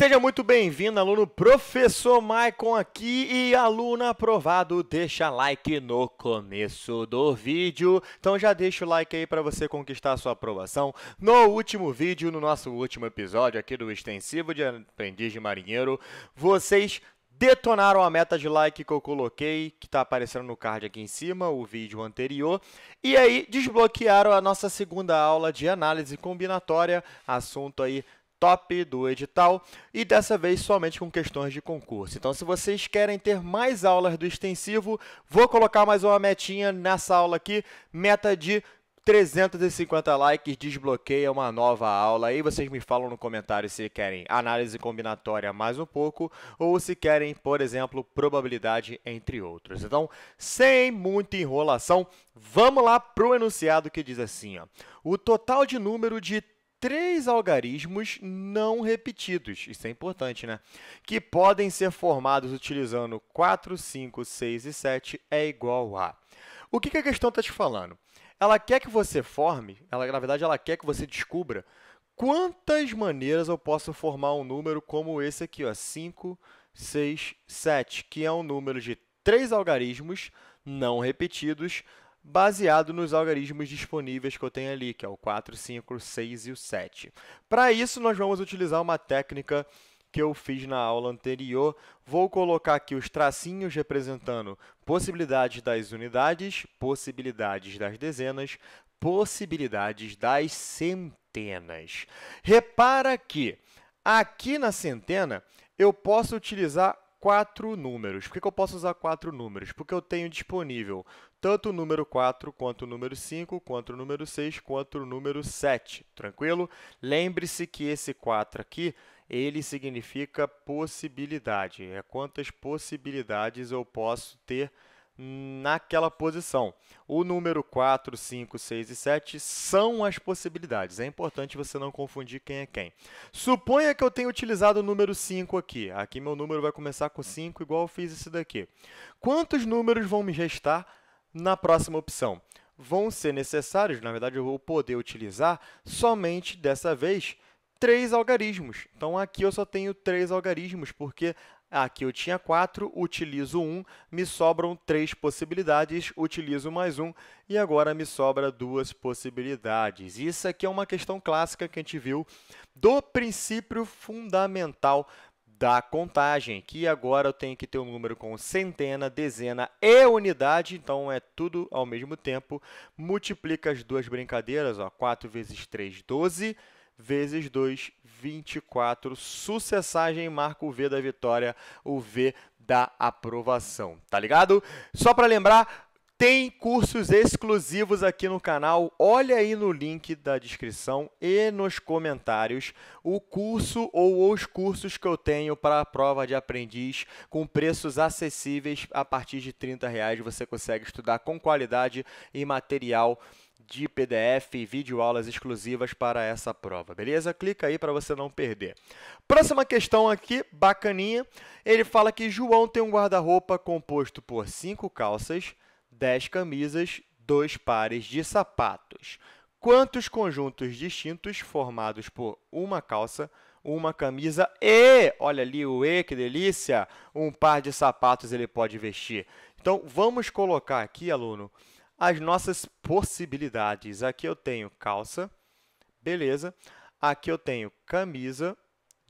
Seja muito bem-vindo, aluno professor Maicon aqui e aluno aprovado, deixa like no começo do vídeo. Então já deixa o like aí para você conquistar a sua aprovação. No último vídeo, no nosso último episódio aqui do Extensivo de Aprendiz de Marinheiro, vocês detonaram a meta de like que eu coloquei, que está aparecendo no card aqui em cima, o vídeo anterior. E aí desbloquearam a nossa segunda aula de análise combinatória, assunto aí top do edital e dessa vez somente com questões de concurso. Então, se vocês querem ter mais aulas do extensivo, vou colocar mais uma metinha nessa aula aqui, meta de 350 likes desbloqueia uma nova aula. Aí vocês me falam no comentário se querem análise combinatória mais um pouco ou se querem, por exemplo, probabilidade entre outros. Então, sem muita enrolação, vamos lá pro enunciado que diz assim, ó. O total de número de três algarismos não repetidos, isso é importante, né? Que podem ser formados utilizando 4, 5, 6 e 7 é igual a. O que, a questão está te falando? Ela quer que você forme, ela, na verdade, ela quer que você descubra quantas maneiras eu posso formar um número como esse aqui, ó, 5, 6, 7, que é um número de três algarismos não repetidos baseado nos algarismos disponíveis que eu tenho ali, que é o 4, 5, 6 e o 7. Para isso, nós vamos utilizar uma técnica que eu fiz na aula anterior. Vou colocar aqui os tracinhos representando possibilidades das unidades, possibilidades das dezenas, possibilidades das centenas. Repara que aqui na centena eu posso utilizar quatro números. Por que, que eu posso usar quatro números? Porque eu tenho disponível tanto o número 4, quanto o número 5, quanto o número 6, quanto o número 7, tranquilo? Lembre-se que esse 4 aqui, ele significa possibilidade, é quantas possibilidades eu posso ter naquela posição. O número 4, 5, 6 e 7 são as possibilidades. É importante você não confundir quem é quem. Suponha que eu tenha utilizado o número 5 aqui. Aqui meu número vai começar com 5, igual eu fiz esse daqui. Quantos números vão me restar na próxima opção? Vão ser necessários, na verdade, eu vou poder utilizar somente dessa vez três algarismos. Então, aqui eu só tenho três algarismos, porque Aqui eu tinha 4, utilizo 1, me sobram 3 possibilidades, utilizo mais 1 e agora me sobra 2 possibilidades. Isso aqui é uma questão clássica que a gente viu do princípio fundamental da contagem, que agora eu tenho que ter um número com centena, dezena e unidade, então é tudo ao mesmo tempo. Multiplica as duas brincadeiras, ó, 4 vezes 3, 12 vezes 2, 24. Sucessagem marca o V da vitória, o V da aprovação, tá ligado? Só para lembrar, tem cursos exclusivos aqui no canal. Olha aí no link da descrição e nos comentários o curso ou os cursos que eu tenho para a prova de aprendiz com preços acessíveis a partir de 30 reais. Você consegue estudar com qualidade e material de PDF e vídeo aulas exclusivas para essa prova, beleza? Clica aí para você não perder. Próxima questão aqui, bacaninha. Ele fala que João tem um guarda-roupa composto por 5 calças, 10 camisas, 2 pares de sapatos. Quantos conjuntos distintos formados por uma calça, uma camisa e, olha ali o E, que delícia, um par de sapatos ele pode vestir? Então, vamos colocar aqui, aluno, as nossas possibilidades. Aqui eu tenho calça, beleza. Aqui eu tenho camisa,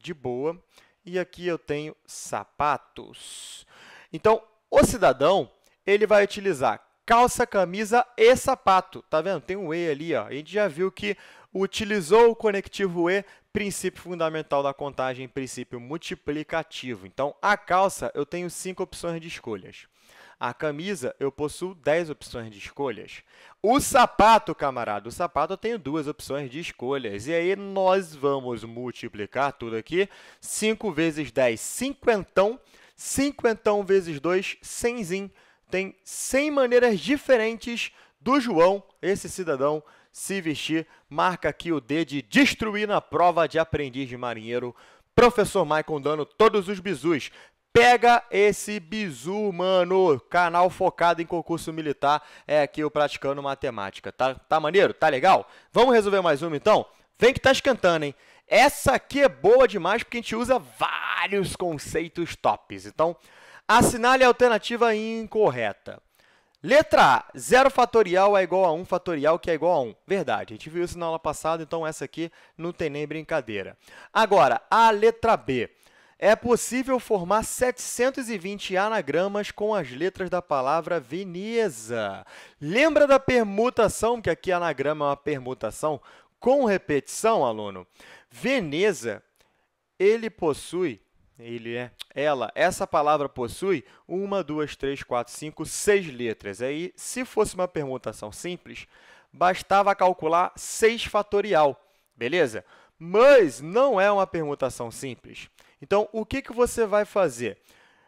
de boa. E aqui eu tenho sapatos. Então, o cidadão ele vai utilizar calça, camisa e sapato. Tá vendo? Tem um E ali. Ó. A gente já viu que utilizou o conectivo E, princípio fundamental da contagem, princípio multiplicativo. Então, a calça, eu tenho cinco opções de escolhas. A camisa, eu possuo 10 opções de escolhas. O sapato, camarada, o sapato eu tenho duas opções de escolhas. E aí nós vamos multiplicar tudo aqui. 5 vezes 10, cinquentão. Cinquentão vezes 2, cenzim. Tem 100 maneiras diferentes do João, esse cidadão, se vestir. Marca aqui o D de destruir na prova de aprendiz de marinheiro. Professor Maicon dando todos os bizus. Pega esse bizu, mano. Canal focado em concurso militar é aqui o Praticando Matemática. Tá, tá maneiro? Tá legal? Vamos resolver mais uma então? Vem que tá esquentando, hein? Essa aqui é boa demais porque a gente usa vários conceitos tops. Então, assinale a alternativa incorreta. Letra A, 0 fatorial é igual a 1 fatorial, que é igual a 1. Verdade, a gente viu isso na aula passada, então essa aqui não tem nem brincadeira. Agora, a letra B. É possível formar 720 anagramas com as letras da palavra Veneza. Lembra da permutação, que aqui anagrama é uma permutação com repetição, aluno? Veneza, ele possui, ele é, ela, essa palavra possui uma, duas, três, quatro, cinco, seis letras. Aí, se fosse uma permutação simples, bastava calcular 6 fatorial, beleza? Mas não é uma permutação simples. Então, o que, que você vai fazer?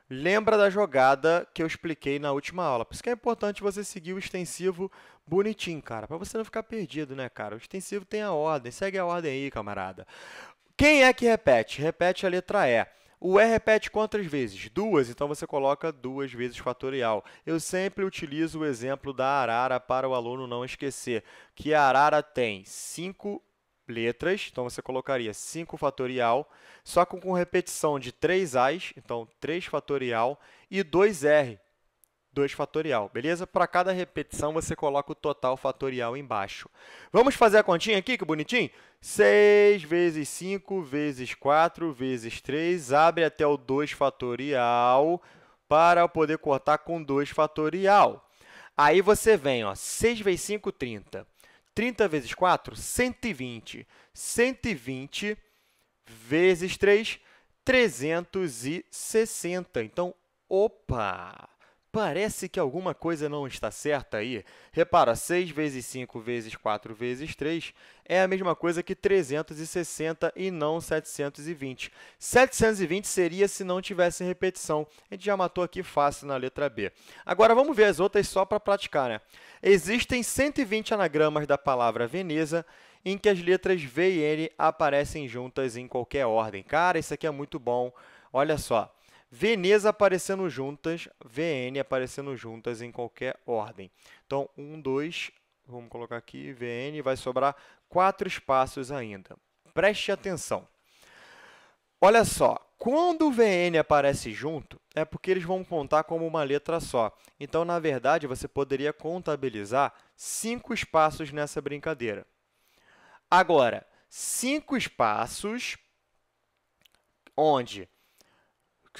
Lembra da jogada que eu expliquei na última aula. Por isso que é importante você seguir o extensivo bonitinho, cara, para você não ficar perdido, né, cara? O extensivo tem a ordem, segue a ordem aí, camarada. Quem é que repete? Repete a letra E. O E repete quantas vezes? Duas, então você coloca duas vezes fatorial. Eu sempre utilizo o exemplo da arara para o aluno não esquecer, que a arara tem cinco letras, então você colocaria 5 fatorial, só que com repetição de 3 A's, então 3 fatorial, e 2 R, 2 fatorial, beleza? Para cada repetição, você coloca o total fatorial embaixo. Vamos fazer a continha aqui, que bonitinho? 6 vezes 5 vezes 4 vezes 3, abre até o 2 fatorial, para eu poder cortar com 2 fatorial. Aí você vem, ó, 6 vezes 5, 30. 30. 30 vezes 4, 120. 120 vezes 3, 360. Então, opa! Parece que alguma coisa não está certa aí. Repara, 6 vezes 5 vezes 4 vezes 3 é a mesma coisa que 360 e não 720. 720 seria se não tivesse repetição. A gente já matou aqui fácil na letra B. Agora, vamos ver as outras só para praticar. Né? Existem 120 anagramas da palavra Veneza em que as letras V e N aparecem juntas em qualquer ordem. Cara, isso aqui é muito bom. Olha só. Veneza aparecendo juntas, VN aparecendo juntas em qualquer ordem. Então, 1, 2, vamos colocar aqui, VN, vai sobrar quatro espaços ainda. Preste atenção. Olha só, quando o VN aparece junto, é porque eles vão contar como uma letra só. Então, na verdade, você poderia contabilizar cinco espaços nessa brincadeira. Agora, cinco espaços onde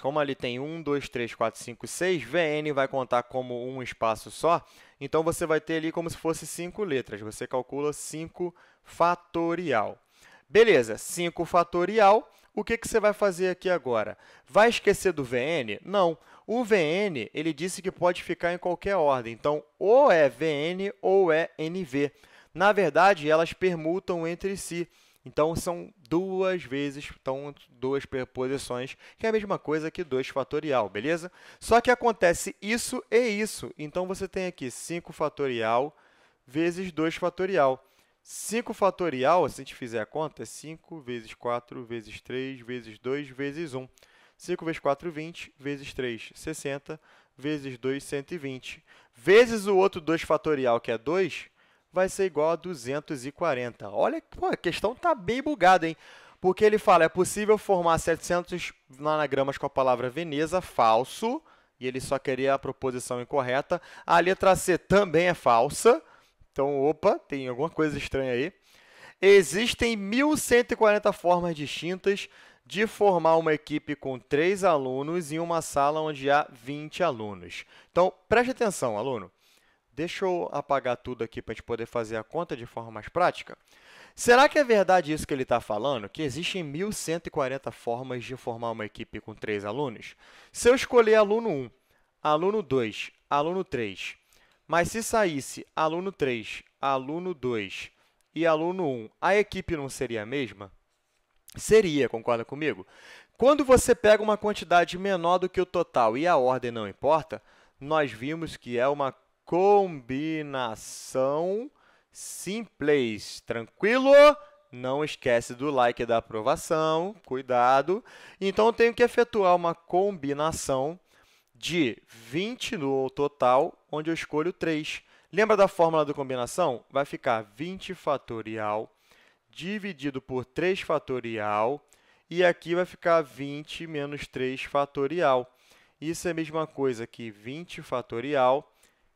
como ali tem 1, 2, 3, 4, 5, 6, VN vai contar como um espaço só, então você vai ter ali como se fosse 5 letras. Você calcula 5 fatorial. Beleza, 5 fatorial, o que, que você vai fazer aqui agora? Vai esquecer do VN? Não. O VN, ele disse que pode ficar em qualquer ordem. Então, ou é VN ou é NV. Na verdade, elas permutam entre si. Então, são duas vezes, então duas preposições, que é a mesma coisa que 2 fatorial, beleza? Só que acontece isso e isso. Então, você tem aqui 5 fatorial vezes 2 fatorial. 5 fatorial, se a gente fizer a conta, é 5 vezes 4 vezes 3 vezes 2 vezes 1. 5 vezes 4, 20, vezes 3, 60, vezes 2, 120. Vezes o outro 2 fatorial, que é 2, vai ser igual a 240. Olha, pô, a questão tá bem bugada, hein? Porque ele fala, é possível formar 700 anagramas com a palavra Veneza, falso, e ele só queria a proposição incorreta. A letra C também é falsa, então, opa, tem alguma coisa estranha aí. Existem 1.140 formas distintas de formar uma equipe com três alunos em uma sala onde há 20 alunos. Então, preste atenção, aluno. Deixa eu apagar tudo aqui para a gente poder fazer a conta de forma mais prática. Será que é verdade isso que ele está falando? Que existem 1.140 formas de formar uma equipe com três alunos? Se eu escolher aluno 1, aluno 2, aluno 3, mas se saísse aluno 3, aluno 2 e aluno 1, a equipe não seria a mesma? Seria, concorda comigo? Quando você pega uma quantidade menor do que o total e a ordem não importa, nós vimos que é uma combinação simples. Tranquilo? Não esquece do like e da aprovação, cuidado. Então, eu tenho que efetuar uma combinação de 20 no total, onde eu escolho 3. Lembra da fórmula da combinação? Vai ficar 20 fatorial dividido por 3 fatorial, e aqui vai ficar 20 menos 3 fatorial. Isso é a mesma coisa que 20 fatorial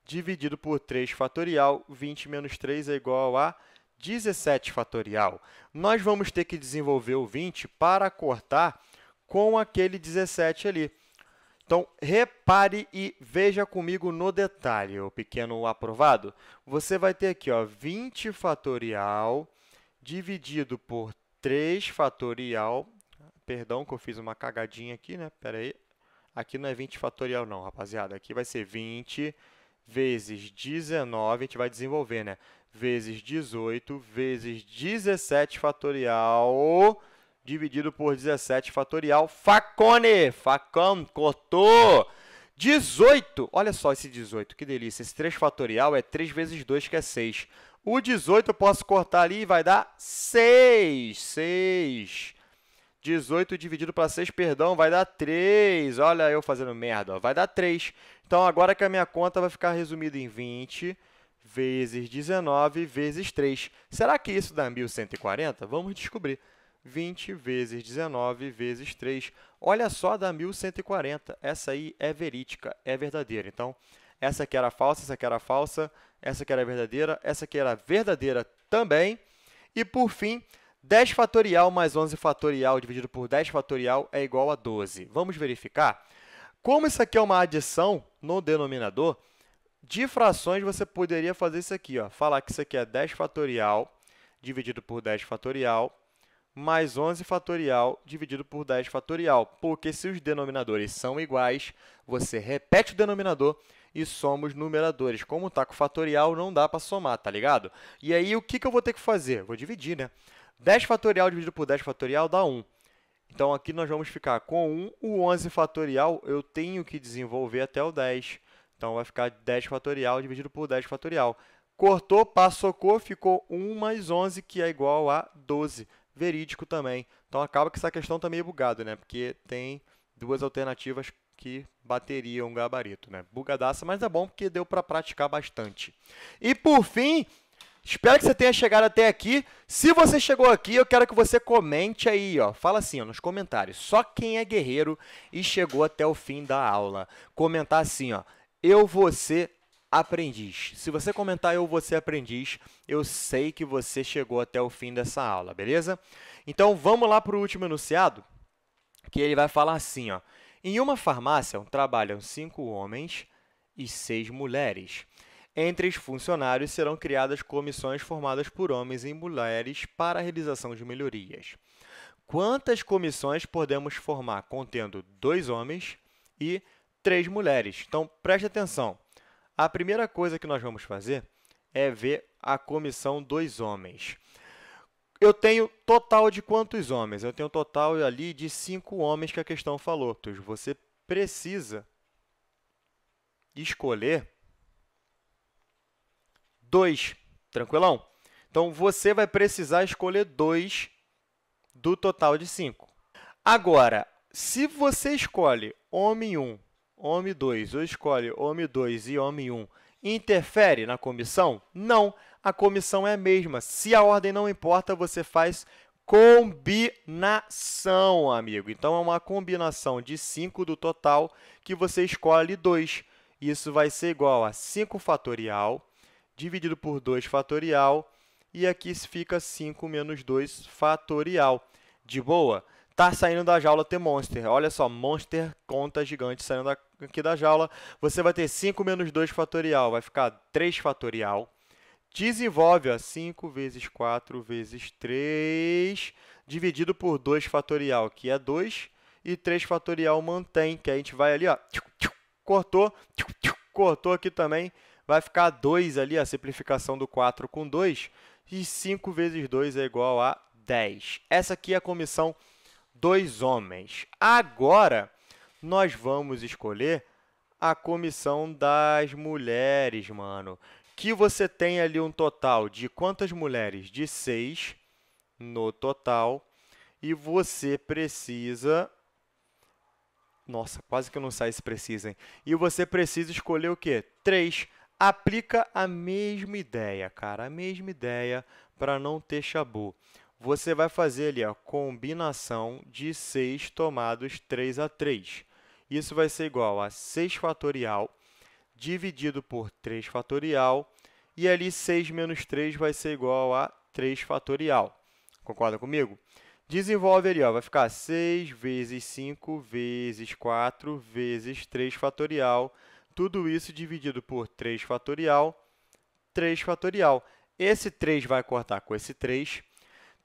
dividido por 3 fatorial, 20 menos 3 é igual a 17 fatorial. Nós vamos ter que desenvolver o 20 para cortar com aquele 17 ali. Então, repare e veja comigo no detalhe, o pequeno aprovado. Você vai ter aqui ó, 20 fatorial dividido por 3 fatorial. Perdão que eu fiz uma cagadinha aqui, né? Espera aí. Aqui não é 20 fatorial não, rapaziada. Aqui vai ser 20 vezes 19, a gente vai desenvolver, né? Vezes 18, vezes 17 fatorial, dividido por 17 fatorial. Facone! Facão, cortou! 18! Olha só esse 18, que delícia. Esse 3 fatorial é 3 vezes 2, que é 6. O 18 eu posso cortar ali e vai dar 6. 6. 18 dividido para 6, perdão, vai dar 3. Olha eu fazendo merda, ó. vai dar 3. Então, agora que a minha conta vai ficar resumida em 20 vezes 19 vezes 3. Será que isso dá 1.140? Vamos descobrir. 20 vezes 19 vezes 3. Olha só, dá 1.140. Essa aí é verídica, é verdadeira. Então, essa aqui era falsa, essa aqui era falsa, essa aqui era verdadeira, essa aqui era verdadeira também. E, por fim, 10 fatorial mais 11 fatorial dividido por 10 fatorial é igual a 12. Vamos verificar? Como isso aqui é uma adição no denominador, de frações você poderia fazer isso aqui. Ó, falar que isso aqui é 10 fatorial dividido por 10 fatorial mais 11 fatorial dividido por 10 fatorial, porque se os denominadores são iguais, você repete o denominador e soma os numeradores. Como está com fatorial, não dá para somar, tá ligado? E aí, o que, que eu vou ter que fazer? Vou dividir, né? 10 fatorial dividido por 10 fatorial dá 1. Então, aqui nós vamos ficar com 1. O 11 fatorial eu tenho que desenvolver até o 10. Então, vai ficar 10 fatorial dividido por 10 fatorial. Cortou, passou, ficou 1 mais 11, que é igual a 12. Verídico também. Então, acaba que essa questão está meio bugada, né? Porque tem duas alternativas que bateriam o gabarito, né? Bugadaça, mas é bom porque deu para praticar bastante. E, por fim, Espero que você tenha chegado até aqui. Se você chegou aqui, eu quero que você comente aí, ó. Fala assim, ó, nos comentários. Só quem é guerreiro e chegou até o fim da aula. Comentar assim, ó. Eu, você, aprendiz. Se você comentar eu, você, aprendiz, eu sei que você chegou até o fim dessa aula, beleza? Então, vamos lá para o último enunciado, que ele vai falar assim, ó. Em uma farmácia trabalham cinco homens e seis mulheres. Entre os funcionários serão criadas comissões formadas por homens e mulheres para a realização de melhorias. Quantas comissões podemos formar contendo dois homens e três mulheres? Então preste atenção. A primeira coisa que nós vamos fazer é ver a comissão dos homens. Eu tenho total de quantos homens? Eu tenho total ali de cinco homens que a questão falou. Então, você precisa escolher 2, tranquilão? Então, você vai precisar escolher 2 do total de 5. Agora, se você escolhe homem 1, homem 2, ou escolhe homem 2 e homem 1, interfere na comissão? Não, a comissão é a mesma. Se a ordem não importa, você faz combinação, amigo. Então, é uma combinação de 5 do total que você escolhe 2. Isso vai ser igual a 5 fatorial dividido por 2 fatorial, e aqui fica 5 menos 2 fatorial. De boa? Está saindo da jaula ter Monster. Olha só, Monster conta gigante saindo aqui da jaula. Você vai ter 5 menos 2 fatorial, vai ficar 3 fatorial. Desenvolve a 5 vezes 4 vezes 3, dividido por 2 fatorial, que é 2. E 3 fatorial mantém, que a gente vai ali, ó, cortou, cortou aqui também vai ficar 2 ali, a simplificação do 4 com 2, e 5 vezes 2 é igual a 10. Essa aqui é a comissão dos homens. Agora, nós vamos escolher a comissão das mulheres, mano. Que você tem ali um total de quantas mulheres? De 6 no total. E você precisa nossa, quase que não sai se precisem. E você precisa escolher o quê? Três aplica a mesma ideia, cara, a mesma ideia para não ter chabu. Você vai fazer ali a combinação de 6 tomados 3 a 3. Isso vai ser igual a 6 fatorial dividido por 3 fatorial, e ali 6 menos 3 vai ser igual a 3 fatorial. Concorda comigo? Desenvolve ali, ó, vai ficar 6 vezes 5 vezes 4 vezes 3 fatorial tudo isso dividido por 3 fatorial, 3 fatorial. Esse 3 vai cortar com esse 3.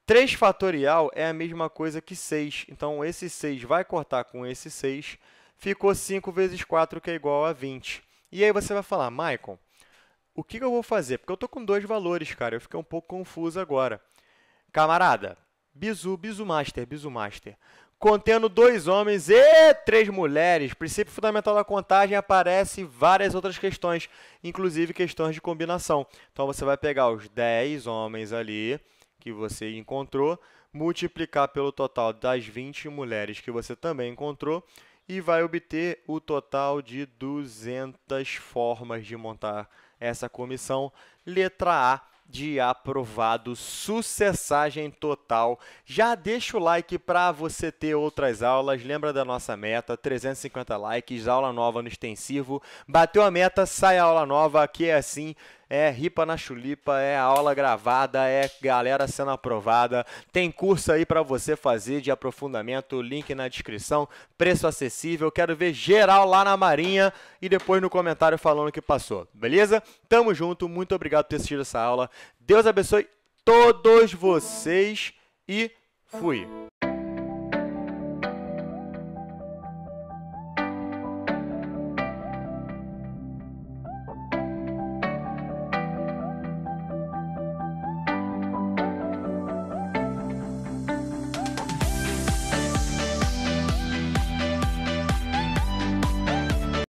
3 fatorial é a mesma coisa que 6. Então, esse 6 vai cortar com esse 6. Ficou 5 vezes 4, que é igual a 20. E aí você vai falar, Michael, o que eu vou fazer? Porque eu estou com dois valores, cara. Eu fiquei um pouco confuso agora. Camarada, bizu, bizu master, bizu master contendo dois homens e três mulheres. Princípio fundamental da contagem aparece várias outras questões, inclusive questões de combinação. Então você vai pegar os 10 homens ali que você encontrou, multiplicar pelo total das 20 mulheres que você também encontrou e vai obter o total de 200 formas de montar essa comissão. Letra A de aprovado, sucessagem total. Já deixa o like para você ter outras aulas. Lembra da nossa meta, 350 likes, aula nova no extensivo. Bateu a meta, sai a aula nova, aqui é assim é ripa na chulipa, é aula gravada, é galera sendo aprovada. Tem curso aí para você fazer de aprofundamento, link na descrição, preço acessível. Quero ver geral lá na Marinha e depois no comentário falando que passou, beleza? Tamo junto, muito obrigado por ter assistido essa aula. Deus abençoe todos vocês e fui!